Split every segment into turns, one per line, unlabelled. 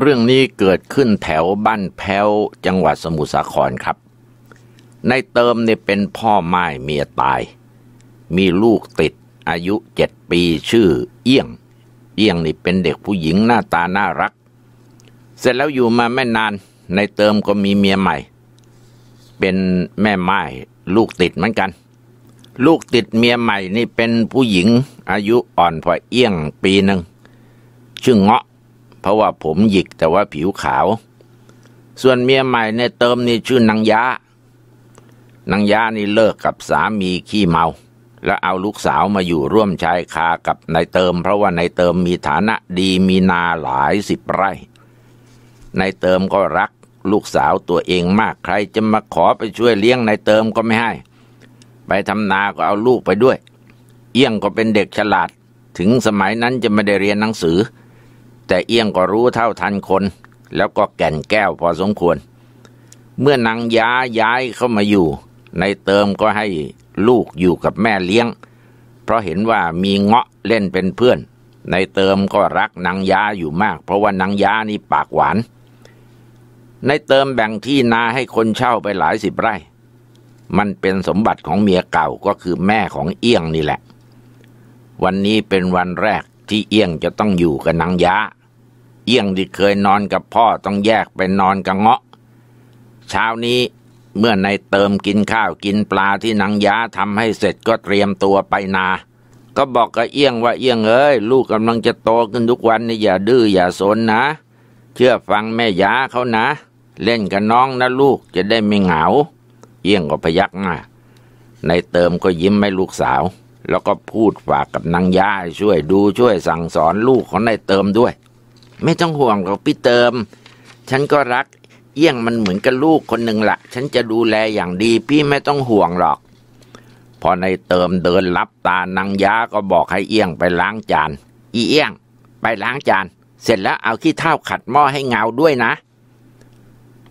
เรื่องนี้เกิดขึ้นแถวบ้านแพ้วจังหวัดสมุทรสาครครับในเติมเนี่ยเป็นพ่อไม้เมียตาย มีลูกติดอายุเจ็ดปีชื่อ เอี้ยง เอี้ยงนี่เป็นเด็กผู้หญิงหน้าตาน่ารัก เสร็จแล้วอยู่มาไม่นานในเติมก็มีเมียใหม่ เป็นแม่ไม้ลูกติดเหมือนกัน ลูกติดเมียใหม่นี่เป็นผู้หญิงอายุอ่อนพอเอี้ยงปีหนึ่ง ชื่อเงาะเพราะว่าผมหยิกแต่ว่าผิวขาว ส่วนเมียใหม่ในเติมนี่ชื่อนางยานางยานี่เลิกกับสามีขี้เมา แล้วเอาลูกสาวมาอยู่ร่วมชายคากับนายเติมเพราะว่านายเติมมีฐานะดีมีนาหลายสิบไร่นายเติมก็รัก ลูกสาวตัวเองมากใครจะมาขอไปช่วยเลี้ยงนายเติมก็ไม่ให้ ไปทำนาก็เอาลูกไปด้วย เอี้ยงก็เป็นเด็กฉลาด ถึงสมัยนั้นจะไม่ได้เรียนหนังสือแต่เอี้ยงก็รู้เท่าทันคน แล้วก็แก่นแก้วพอสมควร เมื่อนางย้าย้ายเข้ามาอยู่ ในเติมก็ให้ลูกอยู่กับแม่เลี้ยง เพราะเห็นว่ามีเงาะเล่นเป็นเพื่อน ในเติมก็รักนางย้าอยู่มาก เพราะว่านางย้านี่ปากหวาน ในเติมแบ่งที่นาให้คนเช่าไปหลายสิบไร่ มันเป็นสมบัติของเมียเก่าก็คือแม่ของเอี้ยงนี่แหละ วันนี้เป็นวันแรกที่เอี้ยงจะต้องอยู่กับนางย้าเอี้ยงที่เคยนอนกับพ่อต้องแยกไปนอนกับเงาะเช้านี้เมื่อในเติมกินข้าวกินปลาที่นางยาทำให้เสร็จก็เตรียมตัวไปนา ก็บอกกับเอี้ยงว่าเอี้ยงเอ้ยลูกกำลังจะโตขึ้นทุกวันนี่อย่าดื้ออย่าสนนะ เชื่อฟังแม่ยาเขานะ เล่นกับน้องนะลูกจะได้ไม่เหงาเอี้ยงก็พยักหน้าในเติมก็ยิ้มให้ลูกสาว แล้วก็พูดฝากกับนางยาช่วยดูช่วยสั่งสอนลูกของในเติมด้วยไม่ต้องห่วงหรอกพี่เติม ฉันก็รัก เอี้ยงมันเหมือนกับลูกคนหนึ่งละ ฉันจะดูแลอย่างดีพี่ไม่ต้องห่วงหรอก พอในเติมเดินรับตา นางยา ก็บอกให้เอี้ยงไปล้างจาน อีเอี้ยง ไปล้างจาน เสร็จแล้วเอาขี้เท่าขัดหม้อให้เงาด้วยนะ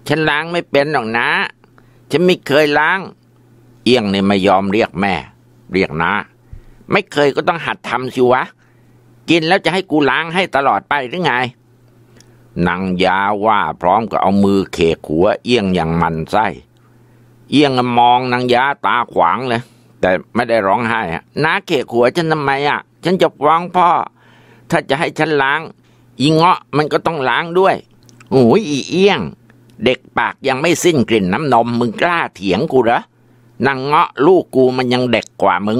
ฉันล้างไม่เป็นหรอกนะ ฉันไม่เคยล้าง เอี้ยงเนี่ยไม่ยอมเรียกแม่ เรียกนะ ไม่เคยก็ต้องหัดทำสิวะกินแล้วจะให้กูล้างให้ตลอดไปหรือไงนางยาว่าพร้อมกับเอามือเขกหัว เอี้ยงอย่างมันไส้เอี้ยงมองนางยาตาขวางเลยแต่ไม่ได้ร้องไห้นะน้าเขกหัวฉันทำไมอ่ะฉันจะฟ้องพ่อ ถ้าจะให้ฉันล้างอีเงาะมันก็ต้องล้างด้วยโอ้ยอีเอี้ยง เด็กปากยังไม่สิ้นกลิ่นน้ำนมมึงกล้าเถียงกูเหรอนางเงาะลูกกูมันยังเด็กกว่ามึง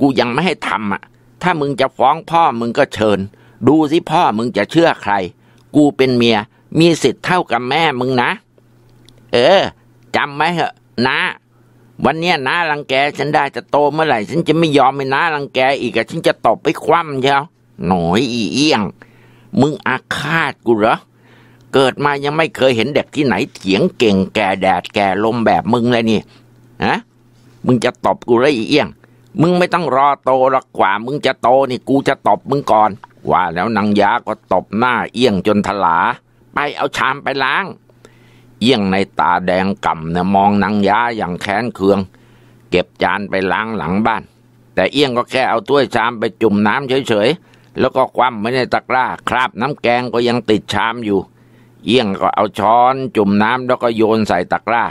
กูยังไม่ให้ทำอ่ะถ้ามึงจะฟ้องพ่อมึงก็เชิญ ดูสิพ่อมึงจะเชื่อใคร กูเป็นเมีย มีสิทธิ์เท่ากับแม่มึงนะ เออจำไหมเหอะนะ วันนี้น้ารังแกฉันได้จะโตเมื่อไหร่ฉันจะไม่ยอมให้น้ารังแกอีกอะฉันจะตบไปคว่ำเชียวหน่อยอีเอียง มึงอาฆาตกูเหรอ เกิดมายังไม่เคยเห็นเด็กที่ไหนเถียงเก่ง แก่แดด แก่ลมแบบมึงเลยนี่ฮะมึงจะตบกูเล้อีเอียงมึงไม่ต้องรอโตหรอกกว่ามึงจะโตนี่กูจะตบมึงก่อน ว่าแล้วนางยาก็ตบหน้าเอี้ยงจนถลาไปเอาชามไปล้าง เอี้ยงในตาแดงก่ำเนี่ยมองนางยาอย่างแค้นเคืองเก็บจานไปล้างหลังบ้าน แต่เอี้ยงก็แค่เอาถ้วยชามไปจุ่มน้ำเฉยๆแล้วก็คว่ำไม่ในตะกร้าคราบน้ำแกงก็ยังติดชามอยู่ เอี้ยงก็เอาช้อนจุ่มน้ำแล้วก็โยนใส่ตะกร้า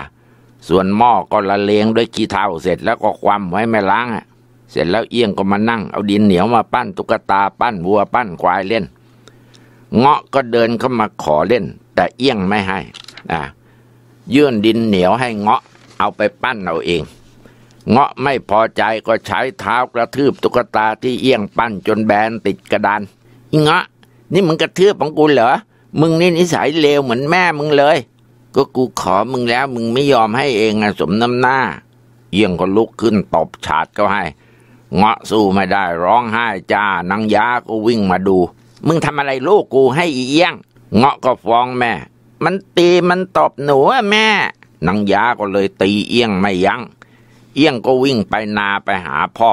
ส่วนหม้อก็ละเลงด้วยขี้เถ้าเสร็จ แล้วก็คว่ำไว้ไม่ล้างอ่ะเสร็จแล้วเอี้ยงก็มานั่งเอาดินเหนียวมาปั้นตุ๊กตาปั้นวัว ปั้นควายเล่น เงาะก็เดินเข้ามาขอเล่น แต่เอี้ยงไม่ให้อ่ยื่นดินเหนียวให้เงาะ เอาไปปั้นเอาเอง เงาะไม่พอใจก็ใช้เท้ากระทืบตุ๊กตาที่เอี้ยงปั้นจนแบนติดกระดานเงาะ นี่มึงกระทืบของกูเหรอมึงนี่นิสัยเลวเหมือนแม่มึงเลย ก็กูขอมึงแล้วมึงไม่ยอมให้เองอะสมน้ำหน้าเอี้ยงก็ลุกขึ้นตบฉาดก็ให้เงาะสู้ไม่ได้ร้องไห้จ้านางยาก็วิ่งมาดู มึงทำอะไรลูกกูให้อีเอี้ยงเงาะก็ฟ้องแม่ มันตีมันตบหนูอะแม่นางยาก็เลยตีเอี้ยงไม่ยัง้ง เอี้ยงก็วิ่งไปนาไปหาพ่อ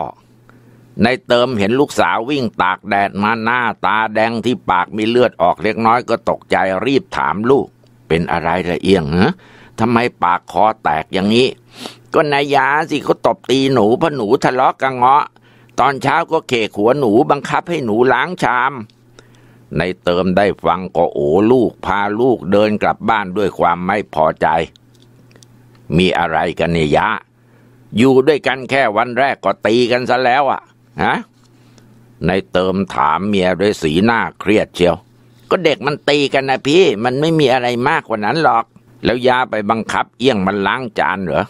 ในเติมเห็นลูกสาววิ่งตากแดดมาหน้าตาแดงที่ปากมีเลือดออกเล็กน้อยก็ตกใจรีบถามลูกเป็นอะไรละเอียงฮะทำไมปากคอแตกอย่างนี้ ก็นายาสิเขาตบตีหนูเพราะหนูทะเลาะกับเงาะ ตอนเช้าก็เขกหัวหนูบังคับให้หนูล้างชาม ในเติมได้ฟังก็โอลูกพาลูกเดินกลับบ้านด้วยความไม่พอใจ มีอะไรกันเนยะ อยู่ด้วยกันแค่วันแรกก็ตีกันซะแล้วอะ่ะฮะในเติมถามเมียด้วยสีหน้าเครียดเชียวก็เด็กมันตีกันนะพี่ มันไม่มีอะไรมากกว่านั้นหรอก แล้วยาไปบังคับ เอี้ยงมันล้างจานเหรอ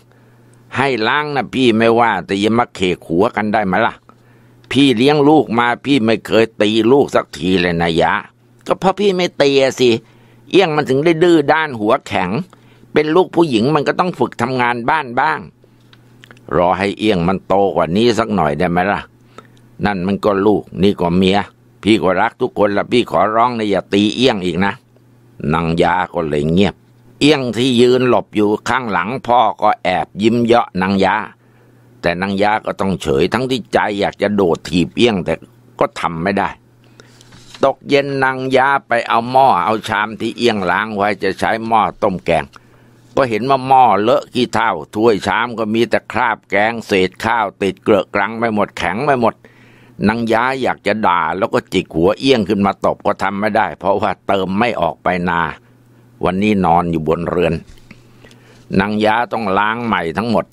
ให้ล้างนะพี่ไม่ว่า แต่ยังมาเขขหัวกันได้ไหมล่ะ พี่เลี้ยงลูกมาพี่ไม่เคยตีลูกสักทีเลยนะยะ ก็เพราะพี่ไม่ตีสิเอี้ยงมันถึงได้ดื้อด้านหัวแข็ง เป็นลูกผู้หญิงมันก็ต้องฝึกทำงานบ้านบ้าง รอให้เอี้ยงมันโตกว่านี้สักหน่อยได้ไหมล่ะ นั่นมันก็ลูกนี่ก็เมียพี่ก็รักทุกคนละพี่ขอร้องนะอย่าตีเอี้ยงอีกนะนางยาก็เลยเงียบเอี้ยงที่ยืนหลบอยู่ข้างหลังพ่อก็แอบยิ้มเยาะนางยาแต่นางยาก็ต้องเฉย ทั้งที่ใจอยากจะโดดถีบเอี้ยงแต่ก็ทำไม่ได้ ตกเย็นนางยาไปเอาหม้อเอาชามที่เอี้ยงล้างไว้จะใช้หม้อต้มแกงก็เห็นว่าหม้อเลอะขี้เท่าถ้วยชามก็มีแต่คราบแกง เศษข้าวติดเกลือกรังไม่หมดแข็งไม่หมดนางย้าอยากจะด่าแล้วก็จิกหัวเอี้ยงขึ้นมาตบก็ทำไม่ได้ เพราะว่าเติมไม่ออกไปนา วันนี้นอนอยู่บนเรือนนางย้าต้องล้างใหม่ทั้งหมด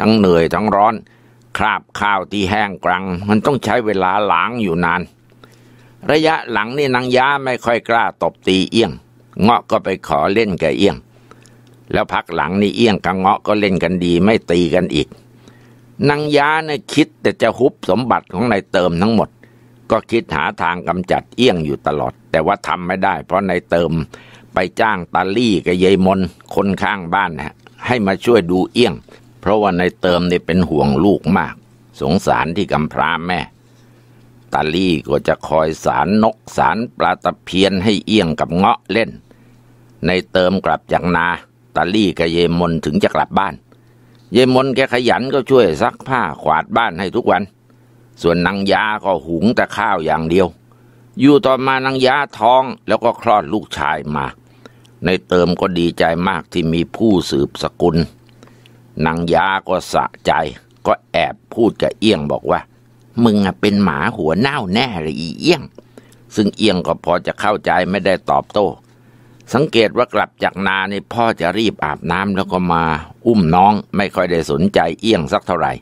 ทั้งเหนื่อยทั้งร้อนคราบข้าวที่แห้งกรัง มันต้องใช้เวลาล้างอยู่นาน ระยะหลังนี่นางย้าไม่ค่อยกล้าตบตีเอี้ยงเงาะก็ไปขอเล่นกับเอี้ยงแล้วพักหลังนี่เอี้ยงกับเงาะก็เล่นกันดีไม่ตีกันอีกนางยาเนี่ยคิดแต่จะฮุบสมบัติของนายเติมทั้งหมด ก็คิดหาทางกำจัดเอี้ยงอยู่ตลอด แต่ว่าทำไม่ได้เพราะนายเติมไปจ้างตาลี่กับยายมนคนข้างบ้านฮะให้มาช่วยดูเอี้ยง เพราะว่านายเติมเนี่ยเป็นห่วงลูกมาก สงสารที่กำพร้าแม่ ตาลี่ก็จะคอยสารนกสารปลาตะเพียนให้เอี้ยงกับเงาะเล่น ในเติมกลับจากนาตาลี่กับเยมนถึงจะกลับบ้านายมนแกขยันก็ช่วยซักผ้าขวาด บ้านให้ทุกวัน ส่วนนางยาก็ หุง แต่ ข้าวอย่างเดียว อยู่ ต่อ มานางยา ท้องแล้วก็คลอดลูกชายมา ในเติมก็ดีใจมากที่มีผู้สืบสกุล นางยาก็สะใจ ก็แอบพูดกับ เอี้ยงบอกว่า มึงเป็นหมาหัวเน่าแน่เลยอีเอี้ยง ซึ่งเอี้ยงก็พอจะเข้าใจไม่ได้ตอบโต้สังเกตว่ากลับจากนาในพ่อจะรีบอาบน้ำแล้วก็มาอุ้มน้องไม่ค่อยได้สนใจเอี้ยงสักเท่าไหร่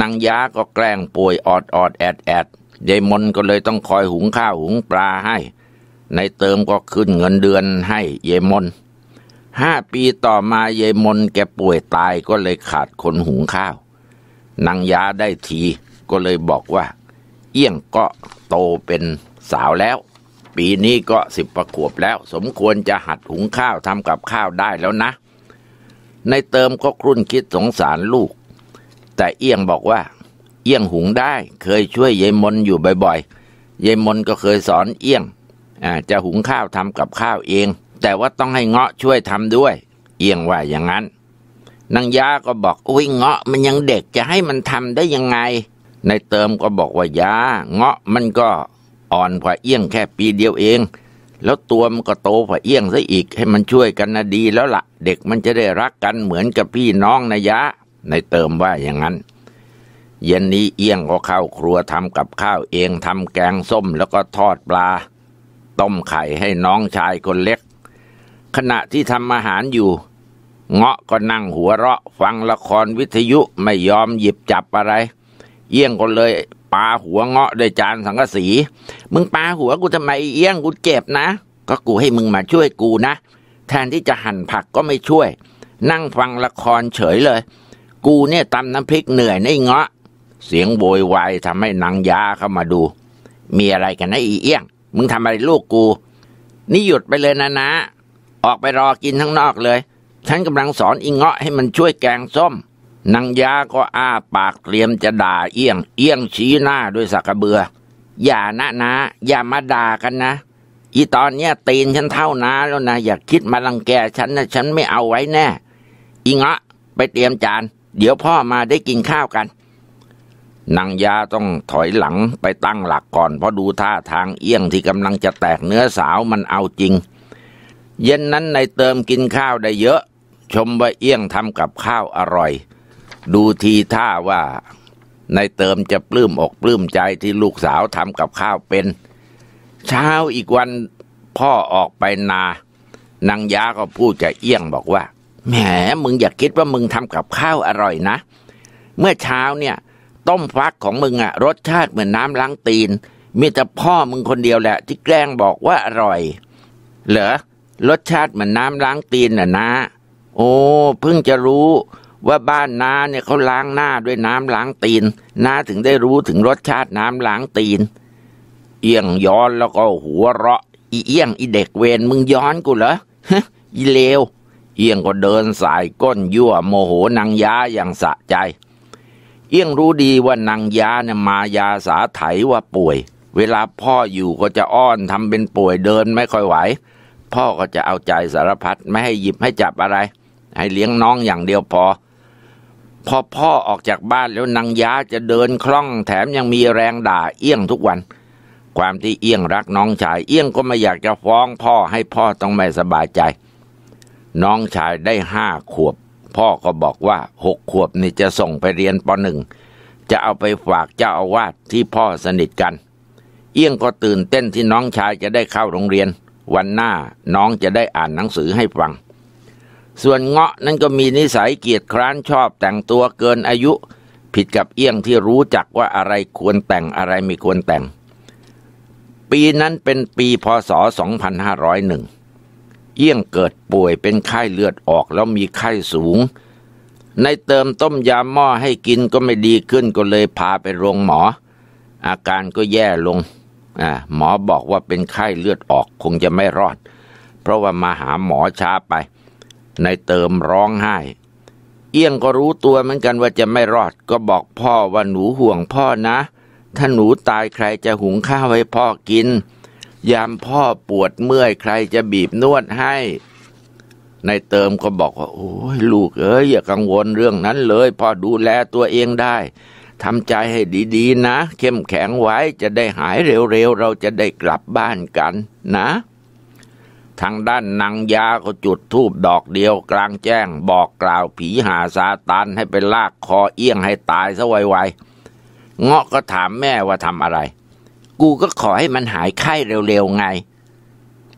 นางยาก็แกล้งป่วยออดออดแอดแอดยายมนก็เลยต้องคอยหุงข้าวหุงปลาให้ ในเติมก็ขึ้นเงินเดือนให้เยมนห้าปีต่อมาเยมนแกป่วยตายก็เลยขาดคนหุงข้าวนางยาได้ทีก็เลยบอกว่า เอี้ยงก็โตเป็นสาวแล้วปีนี้ก็สิบประขวบแล้ว สมควรจะหัดหุงข้าวทำกับข้าวได้แล้วนะ ในเติมก็ครุ่นคิดสงสารลูก แต่เอี้ยงบอกว่า เอี้ยงหุงได้ เคยช่วยยายมนอยู่บ่อยๆยายมนก็เคยสอนเอี้ยงจะหุงข้าวทำกับข้าวเอง แต่ว่าต้องให้เงาะช่วยทำด้วย เอี้ยงว่าอย่างนั้นนางยาก็บอกอุ้ยเงาะมันยังเด็กจะให้มันทำได้ยังไงในเติมก็บอกว่ายาเงาะมันก็อ่อนผ่าเอี้ยงแค่ปีเดียวเอง แล้วตัวมันก็โตผ่าเอี้ยงซะอีก ให้มันช่วยกันนะดีแล้วละ่ะ เด็กมันจะได้รักกันเหมือนกับพี่น้องนะยะ ในเติมว่าอย่างนั้น เย็นนี้เอี้ยงก็เข้าครัวทำกับข้าวเองทำแกงส้มแล้วก็ทอดปลา ต้มไข่ให้น้องชายคนเล็ก ขณะที่ทำอาหารอยู่ เงาะก็นั่งหัวเราะฟังละครวิทยุไม่ยอมหยิบจับอะไร เอี้ยงก็เลยปาหัวเงาะด้วยจานสังกะสี มึงปาหัวกูทำไมเอี้ยงกูเจ็บนะ ก็กูให้มึงมาช่วยกูนะ แทนที่จะหั่นผักก็ไม่ช่วย นั่งฟังละครเฉยเลย กูเนี่ยตำน้ำพริกเหนื่อยในเงาะ เสียงโวยวายทำให้นางยาเข้ามาดู มีอะไรกันนะอีเอี้ยง มึงทำอะไรลูกกู นี่หยุดไปเลยนะนะ ออกไปรอกินข้างนอกเลยฉันกำลังสอนอีเงาะให้มันช่วยแกงส้มนางยาก็อ้าปากเตรียมจะด่าเอี้ยง เอี้ยงชี้หน้าด้วยสักเบือ อย่านะนะอย่ามาด่ากันนะอีตอนเนี้ยตีนฉันเท่านาแล้วนะ อย่าคิดมาลังแกฉันนะฉันไม่เอาไว้แน่อีงะไปเตรียมจาน เดี๋ยวพ่อมาได้กินข้าวกันนางยาต้องถอยหลังไปตั้งหลักก่อนเพราะดูท่าทางเอี้ยงที่กำลังจะแตกเนื้อสาวมันเอาจริง เย็นนั้นในเติมกินข้าวได้เยอะ ชมว่าเอี้ยงทำกับข้าวอร่อยดูทีท่าว่า ในเติมจะปลื้มอกปลื้มใจที่ลูกสาวทำกับข้าวเป็น เช้าอีกวันพ่อออกไปนา นางยาก็พูดจะเอี้ยงบอกว่า แหม มึงอย่าคิดว่ามึงทำกับข้าวอร่อยนะ เมื่อเช้าเนี่ย ต้มฟักของมึงอะรสชาติเหมือนน้ำล้างตีน มีแต่พ่อมึงคนเดียวแหละ ที่แกล้งบอกว่าอร่อย เหรอรสชาติเหมือนน้ำล้างตีนน่ะนะ โอ้เพิ่งจะรู้ว่าบ้านนาเนี่ยเขาล้างหน้าด้วยน้ำล้างตีนนาถึงได้รู้ถึงรสชาติน้ำล้างตีน เอียงย้อนแล้วก็หัวเราะ อีเอียงอีเด็กเวรมึงย้อนกูเหรอฮะอีเลว เอียงก็เดินสายก้นยั่วโมโหนางยาอย่างสะใจ เอียงรู้ดีว่านางยาเนี่ยมายาสาไถว่าป่วย เวลาพ่ออยู่ก็จะอ้อนทำเป็นป่วยเดินไม่ค่อยไหวพ่อก็จะเอาใจสารพัดไม่ให้หยิบให้จับอะไร ให้เลี้ยงน้องอย่างเดียวพอพอพ่อออกจากบ้านแล้วนางย้าจะเดินคล่องแถมยังมีแรงด่าเอี้ยงทุกวัน ความที่เอี้ยงรักน้องชาย เอี้ยงก็ไม่อยากจะฟ้องพ่อให้พ่อต้องไม่สบายใจ น้องชายได้ห้าขวบ พ่อก็บอกว่าหกขวบนี่จะส่งไปเรียนปหนึ่งจะเอาไปฝากเจ้าอาวาสที่พ่อสนิทกัน เอี้ยงก็ตื่นเต้นที่น้องชายจะได้เข้าโรงเรียน วันหน้าน้องจะได้อ่านหนังสือให้ฟังส่วนเงาะนั้นก็มีนิสัยเกียจคร้านชอบแต่งตัวเกินอายุ ผิดกับเอี้ยงที่รู้จักว่าอะไรควรแต่งอะไรไม่ควรแต่ง ปีนั้นเป็นปีพศ2501เอี้ยงเกิดป่วยเป็นไข้เลือดออกแล้วมีไข้สูง ในเติมต้มยาหม้อให้กินก็ไม่ดีขึ้นก็เลยพาไปโรงหมอ อาการก็แย่ลง หมอบอกว่าเป็นไข้เลือดออกคงจะไม่รอด เพราะว่ามาหาหมอช้าไปนายเติมร้องไห้เอี้ยงก็รู้ตัวเหมือนกันว่าจะไม่รอด ก็บอกพ่อว่าหนูห่วงพ่อนะถ้าหนูตายใครจะหุงข้าวให้พ่อกิน ยามพ่อปวดเมื่อยใครจะบีบนวดให้นายเติมก็บอกว่าโอ้ยลูกเอ้ยอย่ากังวลเรื่องนั้นเลย พ่อดูแลตัวเองได้ทำใจให้ดีๆ นะ เข้มแข็งไว้จะได้หายเร็วๆเราจะได้กลับบ้านกัน นะทางด้านนางยา ก็จุดทูบดอกเดียว กลางแจ้ง บอกกล่าวผีหาซาตาน ให้ไปลาก คอเอี้ยงให้ตายซะไวๆ เงาะก็ถามแม่ว่าทำอะไร กูก็ขอให้มันหายไข้เร็วๆไง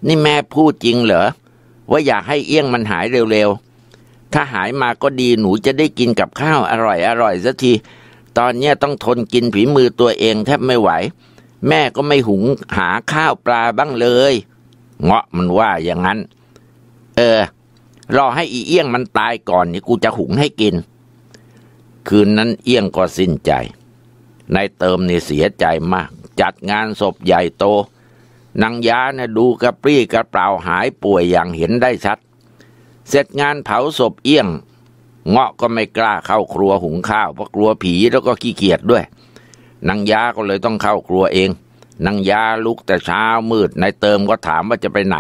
นี่แม่พูดจริงเหรอ ว่าอยากให้เอี้ยงมันหายเร็วๆ ถ้าหายมาก็ดีหนูจะได้กินกับข้าว อร่อยอร่อยสักที ตอนนี้ต้องทนกินฝีมือตัวเองแทบไม่ไหว แม่ก็ไม่หุงหาข้าวปลาบ้างเลยเงาะมันว่าอย่างนั้น เออ รอให้อีเอี้ยงมันตายก่อน นี่กูจะหุงให้กิน คืนนั้นเอี้ยงก็สิ้นใจ นายเติมนี่เสียใจมาก จัดงานศพใหญ่โต นางยาเนี่ยดูกระปรี้กระเปล่าหายป่วยอย่างเห็นได้ชัด เสร็จงานเผาศพเอี้ยงเงาะก็ไม่กล้าเข้าครัวหุงข้าวเพราะกลัวผีแล้วก็ขี้เกียจด้วย นางยาก็เลยต้องเข้าครัวเองนางยาลุกแต่เช้ามืดนายเติมก็ถามว่าจะไปไหน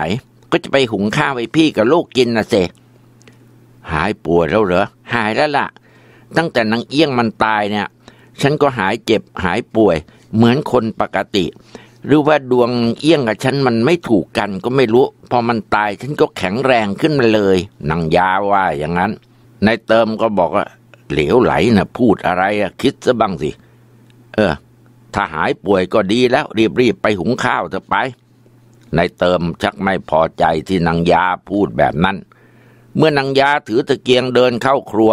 ก็จะไปหุงข้าวให้พี่กับลูกกินนะเซหายป่วยแล้วเหรอหายแล้วล่ะ ตั้งแต่นางเอี้ยงมันตายเนี่ย ฉันก็หายเจ็บหายป่วย เหมือนคนปกติ หรือว่าดวงเอี้ยงกับฉันมันไม่ถูกกัน ก็ไม่รู้ พอมันตายฉันก็แข็งแรงขึ้นมาเลยนางยาว่าอย่างนั้นนายเติมก็บอกว่า เหลวไหลนะพูดอะไรอะคิดซะบ้างสิเออถ้าหายป่วยก็ดีแล้วรีบๆไปหุงข้าวเถอะไป ในเติมชักไม่พอใจที่นางยาพูดแบบนั้น เมื่อนางยาถือตะเกียงเดินเข้าครัว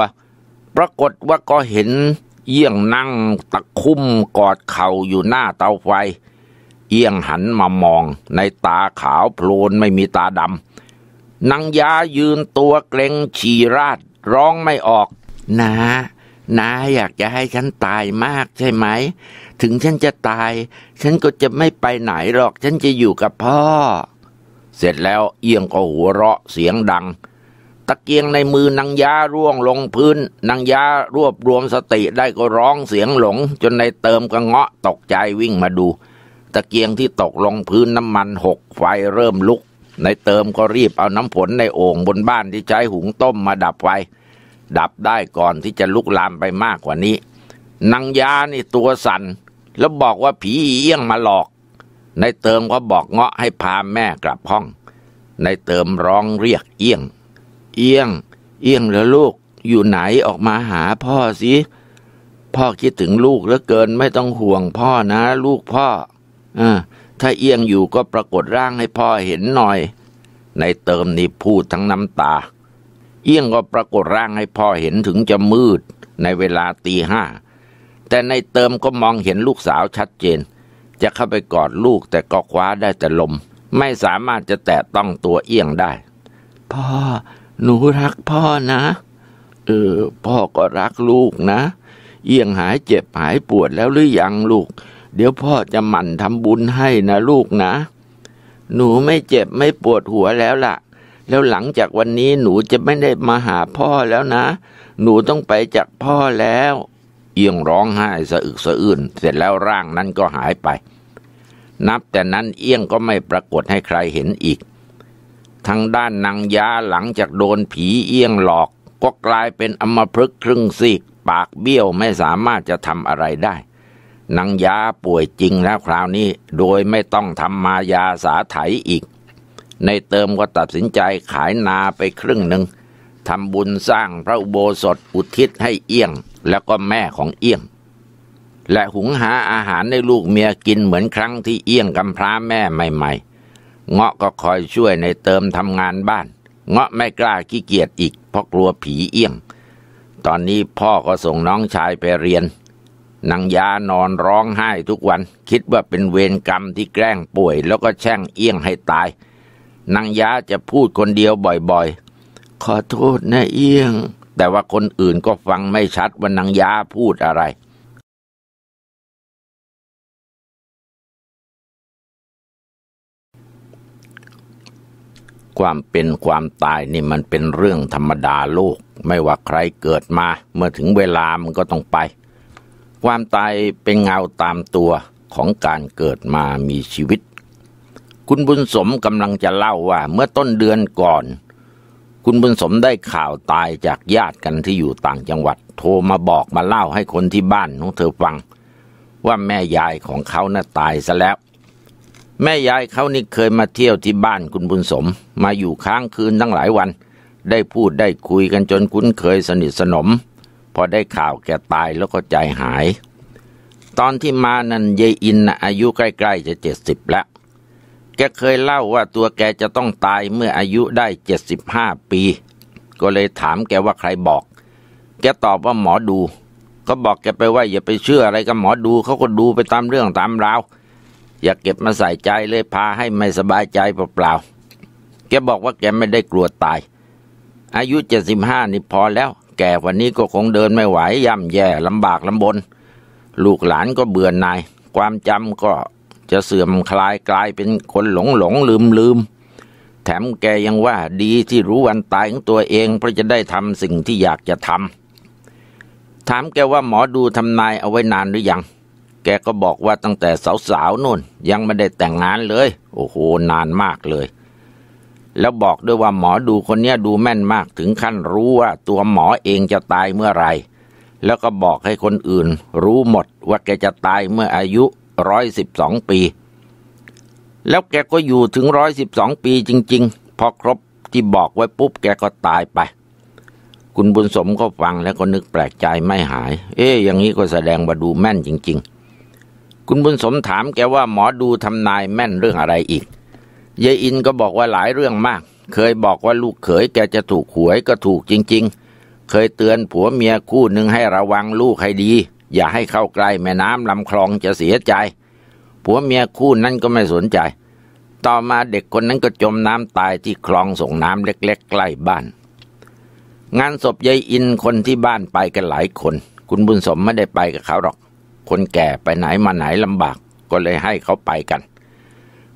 ปรากฏว่าก็เห็นเอี่ยงนั่งตะคุ่มกอดเข่าอยู่หน้าเตาไฟ เอียงหันมามองในตาขาวโพลนไม่มีตาดำนางยายืนตัวเกรงฉีราดร้องไม่ออกนะน้าอยากจะให้ฉันตายมากใช่ไหม ถึงฉันจะตาย ฉันก็จะไม่ไปไหนหรอก ฉันจะอยู่กับพ่อ เสร็จแล้วเอียงก็หัวเราะเสียงดัง ตะเกียงในมือนางยาร่วงลงพื้น นางยารวบรวมสติได้ก็ร้องเสียงหลงจนในเติมกระเงาะตกใจวิ่งมาดู ตะเกียงที่ตกลงพื้นน้ำมันหกไฟเริ่มลุก ในเติมก็รีบเอาน้ำฝนในโอ่งบนบ้านที่ใช้หุงต้มมาดับไฟดับได้ก่อนที่จะลุกลามไปมากกว่านี้นางยานี่ตัวสัน่นแล้วบอกว่าผีเอี้ยงมาหลอกนายเติมก็บอกเงาะให้พาแม่กลับห้องนายเติมร้องเรียกเอี้ยงเอี้ยงเอี้ยงแล้วลูกอยู่ไหนออกมาหาพ่อสิพ่อคิดถึงลูกเหลือเกินไม่ต้องห่วงพ่อนะลูกพ่ออถ้าเอียงอยู่ก็ปรากฏร่างให้พ่อเห็นหน่อยในเติมนี่พูดทั้งน้ำตาเอี้ยงก็ปรากฏร่างให้พ่อเห็นถึงจะมืด ในเวลาตีห้า แต่ในเติมก็มองเห็นลูกสาวชัดเจน จะเข้าไปกอดลูกแต่ก็คว้าได้แต่ลม ไม่สามารถจะแตะต้องตัวเอี้ยงได้ พ่อ หนูรักพ่อนะ เออพ่อก็รักลูกนะเอี้ยงหายเจ็บหายปวดแล้วหรือยังลูก เดี๋ยวพ่อจะหมั่นทำบุญให้นะลูกนะ หนูไม่เจ็บไม่ปวดหัวแล้วล่ะแล้วหลังจากวันนี้หนูจะไม่ได้มาหาพ่อแล้วนะ หนูต้องไปจากพ่อแล้วเอียงร้องไห้สะอึกสะอื้นเสร็จแล้วร่างนั้นก็หายไป นับแต่นั้นเอียงก็ไม่ปรากฏให้ใครเห็นอีกทางด้านนางยาหลังจากโดนผีเอียงหลอกก็กลายเป็นอมพฤกครึ่งซีกปากเบี้ยวไม่สามารถจะทำอะไรได้นางยาป่วยจริงแล้วคราวนี้ โดยไม่ต้องทำมายาสาไถอีกในเติมก็ตัดสินใจขายนาไปครึ่งหนึ่งทำบุญสร้างพระอุโบสถอุทิศให้เอี้ยงแล้วก็แม่ของเอี้ยง และหุงหาอาหารให้ลูกเมียกินเหมือนครั้งที่เอี้ยงกำพร้าแม่ใหม่ๆ เงาะก็คอยช่วยในเติมทำงานบ้าน เงาะไม่กล้าขี้เกียจอีกเพราะกลัวผีเอี้ยง ตอนนี้พ่อก็ส่งน้องชายไปเรียนนางยานอนร้องไห้ทุกวันคิดว่าเป็นเวรกรรมที่แกล้งป่วยแล้วก็แช่งเอี้ยงให้ตายนางยาจะพูดคนเดียวบ่อยๆ ขอโทษนะเอียง แต่ว่าคนอื่นก็ฟังไม่ชัดว่านางยาพูดอะไร ความเป็นความตายนี่มันเป็นเรื่องธรรมดาโลก ไม่ว่าใครเกิดมาเมื่อถึงเวลามันก็ต้องไป ความตายเป็นเงาตามตัวของการเกิดมามีชีวิตคุณบุญสมกำลังจะเล่าว่าเมื่อต้นเดือนก่อน คุณบุญสมได้ข่าวตายจากญาติกันที่อยู่ต่างจังหวัด โทรมาบอกมาเล่าให้คนที่บ้านของเธอฟัง ว่าแม่ยายของเขาน่ะตายซะแล้ว แม่ยายเขานี่เคยมาเที่ยวที่บ้านคุณบุญสมมาอยู่ค้างคืนตั้งหลายวัน ได้พูดได้คุยกันจนคุ้นเคยสนิทสนมพอได้ข่าวแกตายแล้วก็ใจหาย ตอนที่มานั้นยายอินอายุใกล้ ๆจะเจ็ดสิบแล้วแกเคยเล่าว่าตัวแกจะต้องตายเมื่ออายุได้เจ็ดสิบห้าปี ก็เลยถามแกว่าใครบอก แกตอบว่าหมอดู ก็บอกแกไปว่า อย่าไปเชื่ออะไรกับหมอดูเขาก็ดูไปตามเรื่องตามราวอย่าเก็บมาใส่ใจเลยพาให้ไม่สบายใจเปล่าาแกบอกว่าแกไม่ได้กลัวตาย อายุเจ็ดสิบห้านี่พอแล้ว แกวันนี้ก็คงเดินไม่ไหว ย่ำแย่ลำบากลำบนลูกหลานก็เบื่อนนายความจำก็จะเสื่อมคลายกลายเป็นคนหลงหลงลืมลืมแถมแกยังว่า ดีที่รู้วันตายของตัวเอง เพราะจะได้ทำสิ่งที่อยากจะทำถามแกว่าหมอดูทำนายเอาไว้นานหรือยังแกก็บอกว่าตั้งแต่สาวๆนู่น ยังไม่ได้แต่งงานเลย โอ้โหนานมากเลย แล้วบอกด้วยว่าหมอดูคนนี้ดูแม่นมากถึงขั้นรู้ว่าตัวหมอเองจะตายเมื่อไรแล้วก็บอกให้คนอื่น รู้หมดว่าแกจะตายเมื่ออายุร้อยสิบสองปี แล้วแกก็อยู่ถึงร้อยสิบสองปีจริงๆพอครบที่บอกไว้ปุ๊บแกก็ตายไป คุณบุญสมก็ฟังแล้วก็นึกแปลกใจไม่หาย เอ๊ยอย่างนี้ก็แสดงว่าดูแม่นจริง ๆ คุณบุญสมถามแกว่าหมอดูทำนายแม่นเรื่องอะไรอีกยายอินก็บอกว่าหลายเรื่องมาก เคยบอกว่าลูกเขยแกจะถูกหวยก็ถูกจริง ๆ เคยเตือนผัวเมียคู่หนึ่งให้ระวังลูกให้ดีอย่าให้เข้าใกล้แม่น้ำลำคลองจะเสียใจ ผัวเมียคู่นั้นก็ไม่สนใจ ต่อมาเด็กคนนั้นก็จมน้ำตายที่คลองส่งน้ำเล็ก ๆ ใกล้บ้าน งานศพยายอินคนที่บ้านไปกันหลายคน คุณบุญสมไม่ได้ไปกับเขาหรอก คนแก่ไปไหนมาไหนลำบากก็เลยให้เขาไปกัน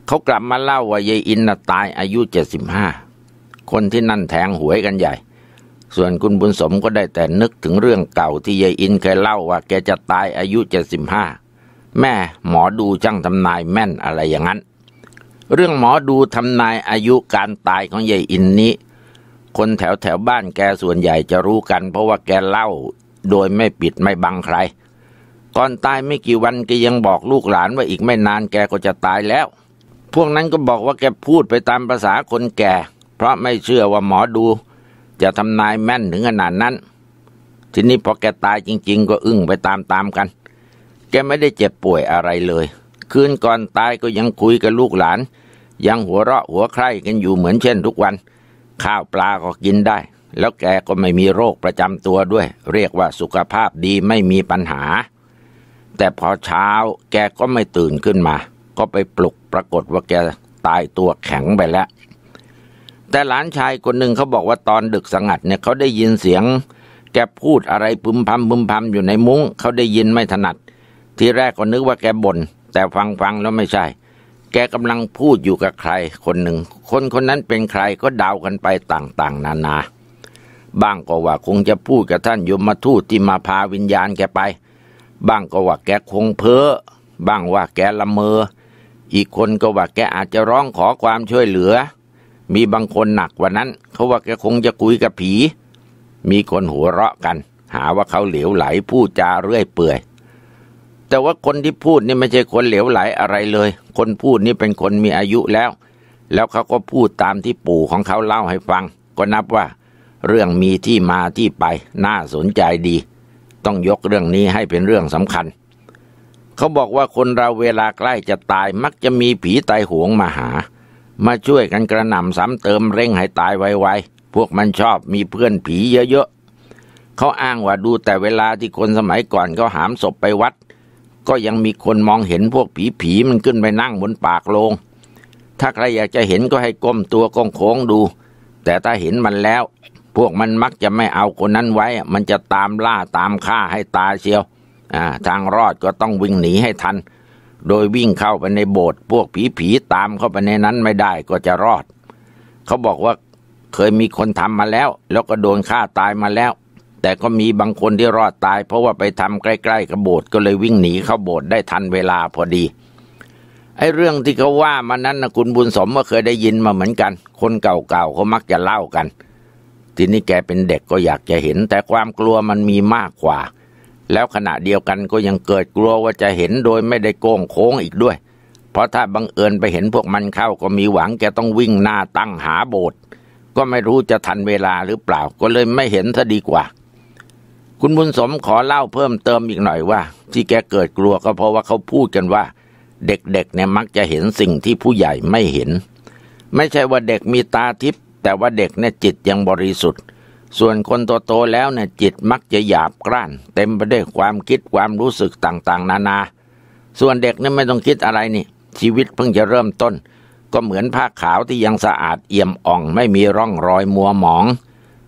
เขากลับมาเล่าว่ายายอินตายอายุเจ็ดสิบห้าคนที่นั่นแทงหวยกันใหญ่ส่วนคุณบุญสมก็ได้แต่นึกถึงเรื่องเก่าที่ยายอินเคยเล่าว่าแกจะตายอายุเจ็ดสิบห้าแม่หมอดูช่างทำนายแม่นอะไรอย่างนั้น เรื่องหมอดูทำนายอายุการตายของยายอินนี้ คนแถวแถวบ้านแกส่วนใหญ่จะรู้กัน เพราะว่าแกเล่าโดยไม่ปิดไม่บังใครก่อนตายไม่กี่วันแกยังบอกลูกหลานว่าอีกไม่นานแกก็จะตายแล้ว พวกนั้นก็บอกว่าแกพูดไปตามภาษาคนแก่ เพราะไม่เชื่อว่าหมอดูจะทำนายแม่นถึงขนาดนั้น ทีนี้พอแกตายจริงๆ ก็อึ้งไปตามๆกัน แกไม่ได้เจ็บป่วยอะไรเลย คืนก่อนตายก็ยังคุยกับลูกหลาน ยังหัวเราะหัวใคร่กันอยู่เหมือนเช่นทุกวัน ข้าวปลาก็กินได้ แล้วแกก็ไม่มีโรคประจำตัวด้วย เรียกว่าสุขภาพดีไม่มีปัญหา แต่พอเช้าแกก็ไม่ตื่นขึ้นมา ก็ไปปลุกปรากฏว่าแกตายตัวแข็งไปแล้วแต่หลานชายคนหนึ่งเขาบอกว่าตอนดึกสงัดเนี่ยเขาได้ยินเสียง แกพูดอะไรพึมพำพึมพำอยู่ในมุง้งเขาได้ยินไม่ถนัด ทีแรกก็นึกว่าแกบน่นแต่ฟังฟังแล้วไม่ใช่ แกกำลังพูดอยู่กับใครคนหนึ่งคนคนนั้นเป็นใครก็เดากันไปต่างๆ นานาบ้างก็ว่าคงจะพูดกับท่านยมมาทูตที่มาพาวิญญาณแกไป บ้างก็ว่าแกคงเพ้อบ้างว่าแกละเมอ อีกคนก็ว่าแกอาจจะร้องขอความช่วยเหลือมีบางคนหนักกว่านั้นเขาว่าแกคงจะคุยกับผี มีคนหัวเราะกัน หาว่าเขาเหลวไหลพูดจาเรื่อยเปื่อย แต่ว่าคนที่พูดนี่ไม่ใช่คนเหลวไหลอะไรเลย คนพูดนี่เป็นคนมีอายุแล้ว แล้วเขาก็พูดตามที่ปู่ของเขาเล่าให้ฟัง ก็นับว่าเรื่องมีที่มาที่ไป น่าสนใจดี ต้องยกเรื่องนี้ให้เป็นเรื่องสำคัญ เขาบอกว่าคนเราเวลาใกล้จะตายมักจะมีผีตายหวงมาหามาช่วยกันกระหน่ำซ้ำเติมเร่งให้ตายไวๆ พวกมันชอบมีเพื่อนผีเยอะๆเขาอ้างว่าดูแต่เวลาที่คนสมัยก่อนเขาหามศพไปวัด ก็ยังมีคนมองเห็นพวกผีผีมันขึ้นไปนั่งบนปากโลงถ้าใครอยากจะเห็นก็ให้ก้มตัวก้องโค้งดู แต่ถ้าเห็นมันแล้ว พวกมันมักจะไม่เอาคนนั้นไว้ มันจะตามล่าตามฆ่าให้ตายเชียว อ่าทางรอดก็ต้องวิ่งหนีให้ทันโดยวิ่งเข้าไปในโบสถ์พวกผีผีตามเข้าไปในนั้นไม่ได้ก็จะรอด เขาบอกว่าเคยมีคนทำมาแล้ว แล้วก็โดนฆ่าตายมาแล้ว แต่ก็มีบางคนที่รอดตาย เพราะว่าไปทำใกล้ ๆกับโบสถ์ก็เลยวิ่งหนีเข้าโบสถ์ได้ทันเวลาพอดี ไอ้เรื่องที่เขาว่ามานั้นนะคุณบุญสมก็เคยได้ยินมาเหมือนกัน คนเก่าๆเขามักจะเล่ากัน ทีนี้แกเป็นเด็กก็อยากจะเห็น แต่ความกลัวมันมีมากกว่าแล้วขณะเดียวกันก็ยังเกิดกลัวว่าจะเห็นโดยไม่ได้โก้งโค้งอีกด้วย เพราะถ้าบังเอิญไปเห็นพวกมันเข้าก็มีหวังแกต้องวิ่งหน้าตั้งหาโบสถ์ก็ไม่รู้จะทันเวลาหรือเปล่าก็เลยไม่เห็นซะดีกว่า คุณบุญสมขอเล่าเพิ่มเติมอีกหน่อยว่า ที่แกเกิดกลัวก็เพราะว่าเขาพูดกันว่า เด็กๆเนี่ยมักจะเห็นสิ่งที่ผู้ใหญ่ไม่เห็น ไม่ใช่ว่าเด็กมีตาทิพย์แต่ว่าเด็กเนี่ยจิตยังบริสุทธิ์ส่วนคนโตๆแล้วเนี่ยจิตมักจะหยาบกร้าน เต็มไปด้วยความคิดความรู้สึกต่างๆนานา ส่วนเด็กนี่ไม่ต้องคิดอะไรนี่ ชีวิตเพิ่งจะเริ่มต้น ก็เหมือนผ้าขาวที่ยังสะอาดเอี่ยมอ่องไม่มีร่องรอยมัวหมอง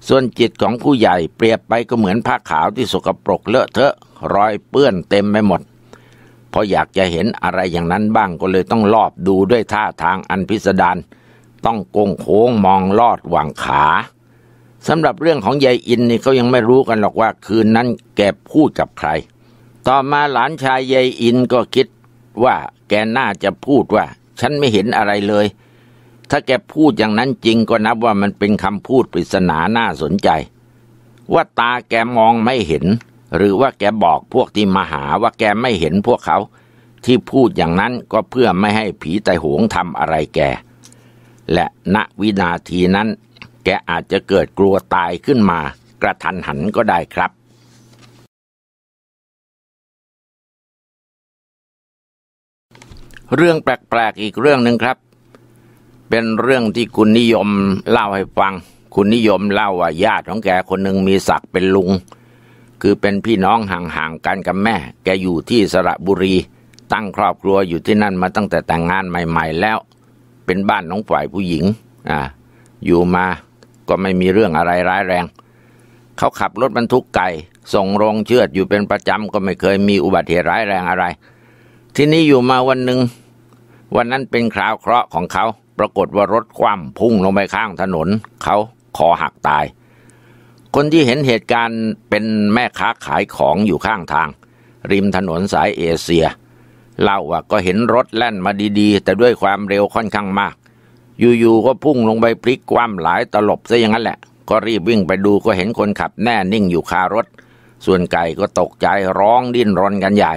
ส่วนจิตของผู้ใหญ่เปรียบไปก็เหมือนผ้าขาวที่สกปรกเลอะเทอะรอยเปื้อนเต็มไปหมดพออยากจะเห็นอะไรอย่างนั้นบ้างก็เลยต้องรอบดูด้วยท่าทางอันพิสดารต้องโกงโค้งมองลอดหว่างขาสำหรับเรื่องของยายอินนี่เขายังไม่รู้กันหรอกว่า คืนนั้นแกพูดกับใคร ต่อมาหลานชายยายอินก็คิดว่าแกน่าจะพูดว่า ฉันไม่เห็นอะไรเลย ถ้าแกพูดอย่างนั้นจริงก็นับว่ามันเป็นคำพูดปริศนาน่าสนใจ ว่าตาแกมองไม่เห็น หรือว่าแกบอกพวกที่มาหาว่าแกไม่เห็นพวกเขา ที่พูดอย่างนั้นก็เพื่อไม่ให้ผีไตโหงทำอะไรแกและณวินาทีนั้นแกอาจจะเกิดกลัวตายขึ้นมากระทันหันก็ได้ครับ เรื่องแปลกๆอีกเรื่องหนึ่งครับ เป็นเรื่องที่คุณนิยมเล่าให้ฟัง คุณนิยมเล่าว่าญาติของแกคนหนึ่งมีศักดิ์เป็นลุง คือเป็นพี่น้องห่างๆกันกับแม่ แกอยู่ที่สระบุรีตั้งครอบครัวอยู่ที่นั่นมาตั้งแต่แต่งงานใหม่ๆ แล้วเป็นบ้านน้องฝ่ายผู้หญิงอ่าอยู่มาก็ไม่มีเรื่องอะไรร้ายแรง เขาขับรถบรรทุกไก่ ส่งโรงเชือดอยู่เป็นประจำก็ไม่เคยมีอุบัติเหตุร้ายแรงอะไร ที่นี้อยู่มาวันหนึ่งวันนั้นเป็นคราวเคราะห์ของเขา ปรากฏว่ารถคว่ำพุ่งลงไปข้างถนน เขาคอหักตาย คนที่เห็นเหตุการณ์เป็นแม่ค้าขายของอยู่ข้างทาง ริมถนนสายเอเชียเล่าว่าก็เห็นรถแล่นมาดีๆ แต่ด้วยความเร็วค่อนข้างมากอยู่ๆก็พุ่งลงไปพลิกคว่ำหลายตลบซะอย่างนั้นแหละ ก็รีบวิ่งไปดูก็เห็นคนขับแน่นิ่งอยู่คารถ ส่วนไก่ก็ตกใจร้องดิ้นรนกันใหญ่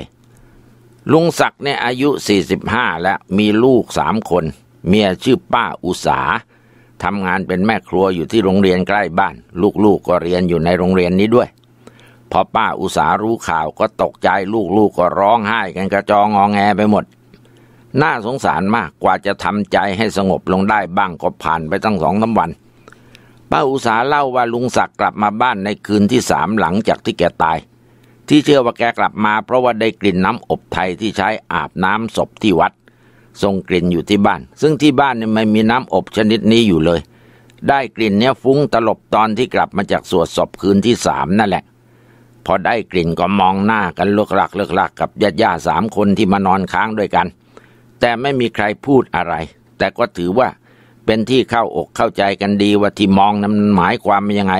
ลุงศักดิ์เนี่ยอายุ 45 แล้วมีลูกสามคน เมียชื่อป้าอุสาทำงานเป็นแม่ครัวอยู่ที่โรงเรียนใกล้บ้าน ลูกๆกก็เรียนอยู่ในโรงเรียนนี้ด้วย พอป้าอุสารู้ข่าวก็ตกใจลูกๆกก็ร้องไห้กันกระจองงอแงไปหมดน่าสงสารมากกว่าจะทำใจให้สงบลงได้บ้างก็ผ่านไปตั้งสองสาวัน ป้าอุสาเล่าว่าลุงศักดิ์กลับมาบ้านในคืนที่สามหลังจากที่แกตาย ที่เชื่อว่าแกกลับมา เพราะว่าได้กลิ่นน้ำอบไทยที่ใช้อาบน้ำศพที่วัดส่งกลิ่นอยู่ที่บ้าน ซึ่งที่บ้านไม่มีน้ำอบชนิดนี้อยู่เลย ได้กลิ่นเนี้ยฟุ้งตลบตอนที่กลับมาจากสวดศพคืนที่สามนั่นแหละ พอได้กลิ่นก็มองหน้ากันเลือกหลักเลือกหลักกับญาติญาติสามคนที่มานอนค้างด้วยกันแต่ไม่มีใครพูดอะไร แต่ก็ถือว่าเป็นที่เข้าอกเข้าใจกันดีว่าที่มองนั้นหมายความยังไง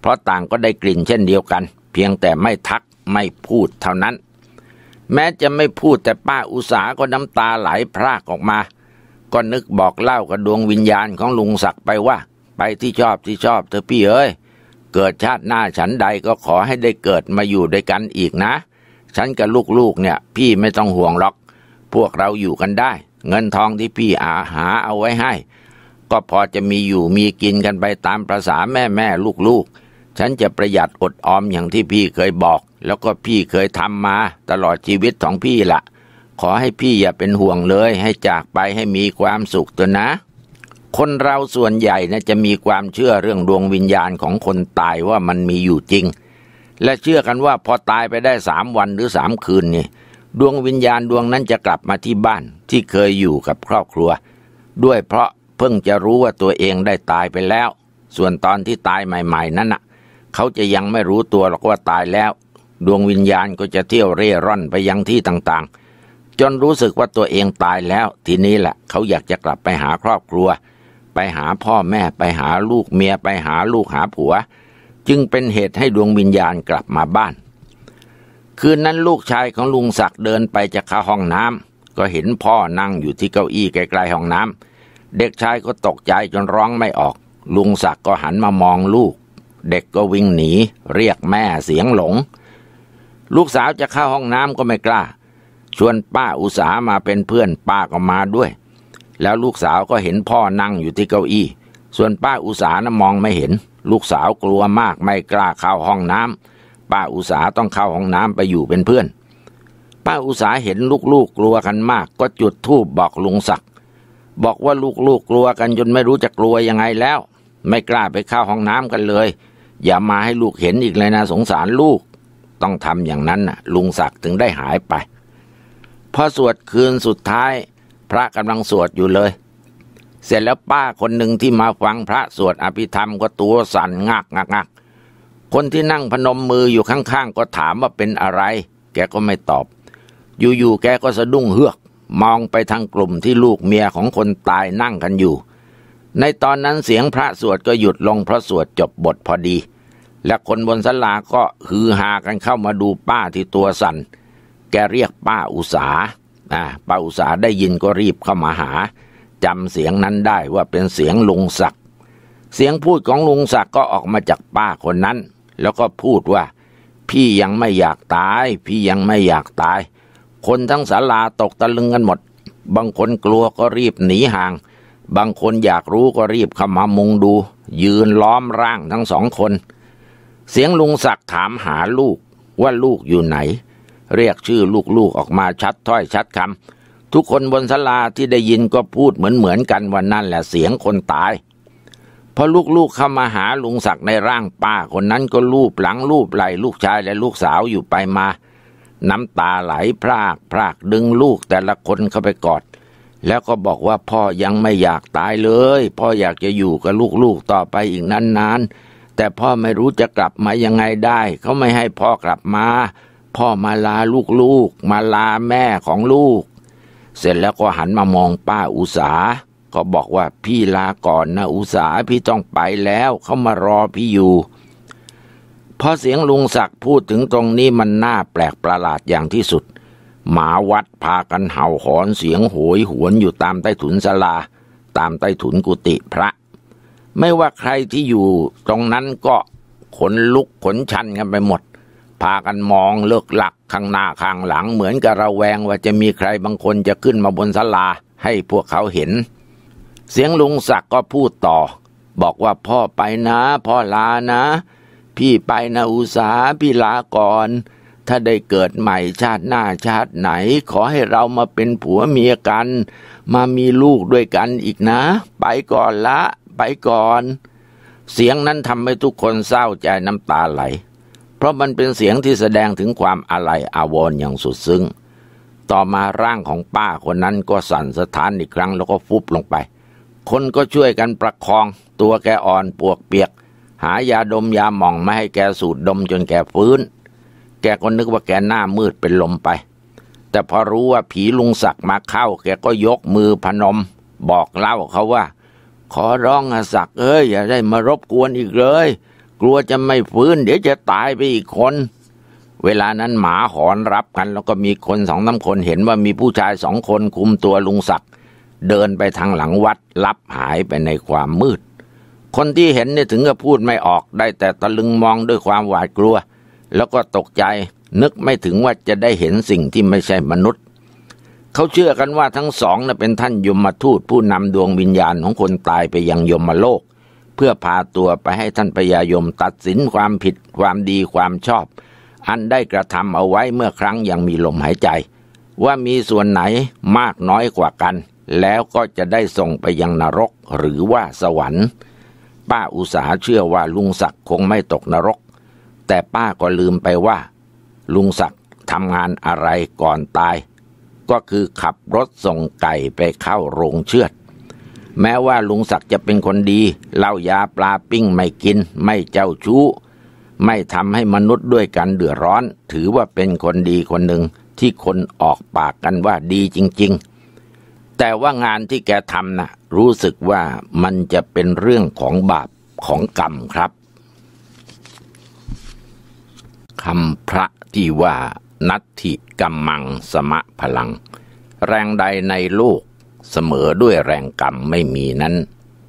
เพราะต่างก็ได้กลิ่นเช่นเดียวกัน เพียงแต่ไม่ทักไม่พูดเท่านั้น แม้จะไม่พูดแต่ป้าอุสาก็น้ำตาไหลพรากออกมา ก็นึกบอกเล่ากับดวงวิญญาณของลุงศักดิ์ไปว่าไปที่ชอบที่ชอบเธอพี่เอ้ย เกิดชาติหน้าฉันใดก็ขอให้ได้เกิดมาอยู่ด้วยกันอีกนะ ฉันกับลูกๆเนี่ย พี่ไม่ต้องห่วงหรอกพวกเราอยู่กันได้ เงินทองที่พี่อาหาเอาไว้ให้ ก็พอจะมีอยู่มีกินกันไปตามประษาแม่แม่ลูก ๆ ฉันจะประหยัดอดออม อย่างที่พี่เคยบอก แล้วก็พี่เคยทำมาตลอดชีวิตของพี่ละะขอให้พี่อย่าเป็นห่วงเลย ให้จากไปให้มีความสุขตัวนะ คนเราส่วนใหญ่นะจะมีความเชื่อเรื่องดวงวิญญาณของคนตายว่ามันมีอยู่จริง และเชื่อกันว่าพอตายไปได้สามวันหรือสามคืนนี่ดวงวิญญาณดวงนั้นจะกลับมาที่บ้านที่เคยอยู่กับครอบครัว ด้วยเพราะเพิ่งจะรู้ว่าตัวเองได้ตายไปแล้ว ส่วนตอนที่ตายใหม่ๆนั้นน่ะ เขาจะยังไม่รู้ตัวหรอกว่าตายแล้ว ดวงวิญญาณก็จะเที่ยวเร่ร่อนไปยังที่ต่างๆ จนรู้สึกว่าตัวเองตายแล้ว ทีนี้แหละ เขาอยากจะกลับไปหาครอบครัว ไปหาพ่อแม่ไปหาลูกเมียไปหาลูกหาผัว จึงเป็นเหตุให้ดวงวิญญาณกลับมาบ้านคืนนั้นลูกชายของลุงศักดิ์เดินไปจะเข้าห้องน้ำก็เห็นพ่อนั่งอยู่ที่เก้าอี้ไกลๆห้องน้ำเด็กชายก็ตกใจจนร้องไม่ออก ลุงศักดิ์ก็หันมามองลูก เด็กก็วิ่งหนี เรียกแม่เสียงหลง ลูกสาวจะเข้าห้องน้ำก็ไม่กล้า ชวนป้าอุสามาเป็นเพื่อนป้าก็มาด้วย แล้วลูกสาวก็เห็นพ่อนั่งอยู่ที่เก้าอี้ ส่วนป้าอุสานะมองไม่เห็น ลูกสาวกลัวมากไม่กล้าเข้าห้องน้ำป้าอุสาต้องเข้าห้องน้ำไปอยู่เป็นเพื่อน ป้าอุสาเห็นลูกๆกกลัวกันมากก็จุดธูปบอกลุงศักดิ์บอกว่าลูกๆกกลัวกันจนไม่รู้จะกลัวยังไงแล้ว ไม่กล้าไปเข้าห้องน้ำกันเลย อย่ามาให้ลูกเห็นอีกเลยนะสงสารลูก ต้องทำอย่างนั้นนะลุงศักดิ์ถึงได้หายไป พอสวดคืนสุดท้ายพระกำลังสวดอยู่เลย เสร็จแล้วป้าคนหนึ่งที่มาฟังพระสวดอภิธรรมก็ตัวสั่นงักงักงักคนที่นั่งพนมมืออยู่ข้างๆก็ถามว่าเป็นอะไร แกก็ไม่ตอบ อยู่ๆแกก็สะดุ้งเฮือก มองไปทางกลุ่มที่ลูกเมียของคนตายนั่งกันอยู่ ในตอนนั้นเสียงพระสวดก็หยุดลงเพราะสวดจบบทพอดี และคนบนสลาก็ฮือฮากันเข้ามาดูป้าที่ตัวสัน่น แกเรียกป้าอุสาอ่าป้าอุสาได้ยินก็รีบเข้ามาหา จำเสียงนั้นได้ว่าเป็นเสียงลุงศักดิ์ เสียงพูดของลุงศักดิ์ก็ออกมาจากป้าคนนั้นแล้วก็พูดว่า พี่ยังไม่อยากตาย พี่ยังไม่อยากตาย คนทั้งศาลาตกตะลึงกันหมด บางคนกลัวก็รีบหนีห่าง บางคนอยากรู้ก็รีบขมามุงดู ยืนล้อมร่างทั้งสองคน เสียงลุงศักดิ์ถามหาลูกว่าลูกอยู่ไหน เรียกชื่อลูกๆออกมาชัดถ้อยชัดคำทุกคนบนศาลาที่ได้ยินก็พูดเหมือนเหมือนกันว่านั่นแหละเสียงคนตายพอลูกๆเข้ามาหาลุงศักดิ์ในร่างป้าคนนั้นก็ลูบหลังลูบไหลลูกชายและลูกสาวอยู่ไปมา น้ำตาไหลพรากพรากดึงลูกแต่ละคนเข้าไปกอด แล้วก็บอกว่าพ่อยังไม่อยากตายเลย พ่ออยากจะอยู่กับลูกๆต่อไปอีกนานๆ แต่พ่อไม่รู้จะกลับมายังไงได้ เขาไม่ให้พ่อกลับมา พ่อมาลาลูกๆมาลาแม่ของลูก เสร็จแล้วก็หันมามองป้าอุสาก็บอกว่าพี่ลาก่อนนะอุสาพี่ต้องไปแล้วเขามารอพี่อยู่พอเสียงลุงศักดิ์พูดถึงตรงนี้มันน่าแปลกประหลาดอย่างที่สุด หมาวัดพากันเห่าหอนเสียงโหยหวนอยู่ตามใต้ถุนศาลา ตามใต้ถุนกุฏิพระ ไม่ว่าใครที่อยู่ตรงนั้นก็ขนลุกขนชันกันไปหมด พากันมองเลิกหลักข้างหน้าข้างหลังเหมือนกับระแวงว่าจะมีใครบางคนจะขึ้นมาบนศาลา ให้พวกเขาเห็นเสียงลุงศักดิ์ก็พูดต่อ บอกว่าพ่อไปนะ พ่อลานะ พี่ไปนะอุสาพี่ลาก่อน ถ้าได้เกิดใหม่ชาติหน้าชาติไหน ขอให้เรามาเป็นผัวเมียกันมามีลูกด้วยกันอีกนะ ไปก่อนละไปก่อน เสียงนั้นทำให้ทุกคนเศร้าใจน้ำตาไหล เพราะมันเป็นเสียงที่แสดงถึงความอาลัยอาวรณ์อย่างสุดซึ้ง ต่อมาร่างของป้าคนนั้นก็สั่นสะท้านอีกครั้งแล้วก็ฟุบลงไปคนก็ช่วยกันประคองตัวแกอ่อนปวกเปียก หายาดมยาหม่องไม่ให้แกสูดดมจนแกฟื้น แกก็นึกว่าแกหน้ามืดเป็นลมไป แต่พอรู้ว่าผีลุงศักมาเข้าแกก็ยกมือพนม บอกเล่าเขาว่า ขอร้องอาศักเอ้ยอย่าได้มารบกวนอีกเลย กลัวจะไม่ฟื้น เดี๋ยวจะตายไปอีกคน เวลานั้นหมาหอนรับกัน แล้วก็มีคนสองสาคนเห็นว่ามีผู้ชายสองคนคุมตัวลุงศักเดินไปทางหลังวัด ลับหายไปในความมืด คนที่เห็นเนี่ยถึงกับพูดไม่ออกได้แต่ตะลึงมองด้วยความหวาดกลัว แล้วก็ตกใจนึกไม่ถึงว่าจะได้เห็นสิ่งที่ไม่ใช่มนุษย์ เขาเชื่อกันว่าทั้งสองนะเป็นท่านยมทูตผู้นำดวงวิญญาณของคนตายไปยังยมโลก เพื่อพาตัวไปให้ท่านพญายมตัดสินความผิดความดีความชอบอันได้กระทำเอาไว้เมื่อครั้งยังมีลมหายใจ ว่ามีส่วนไหนมากน้อยกว่ากันแล้วก็จะได้ส่งไปยังนรกหรือว่าสวรรค์ ป้าอุสาเชื่อว่าลุงศักดิ์คงไม่ตกนรก แต่ป้าก็ลืมไปว่าลุงศักดิ์ทำงานอะไรก่อนตาย ก็คือขับรถส่งไก่ไปเข้าโรงเชือด แม้ว่าลุงศักดิ์จะเป็นคนดี เล่ายาปลาปิ้งไม่กิน ไม่เจ้าชู้ ไม่ทำให้มนุษย์ด้วยกันเดือดร้อน ถือว่าเป็นคนดีคนหนึ่งที่คนออกปากกันว่าดีจริง ๆแต่ว่างานที่แกทำนะ่ะรู้สึกว่ามันจะเป็นเรื่องของบาปของกรรมครับคำพระที่ว่า นัตถิกรมมังสมะพลัง แรงใดในโลกเสมอด้วยแรงกรรมไม่มีนั้น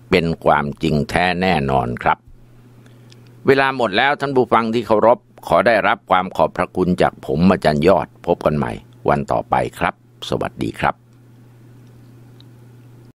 เป็นความจริงแท้แน่นอนครับ เวลาหมดแล้วท่านผู้ฟังที่เคารพขอได้รับความขอบพระคุณจากผมอาจารย์ยอด พบกันใหม่ วันต่อไปครับ สวัสดีครับ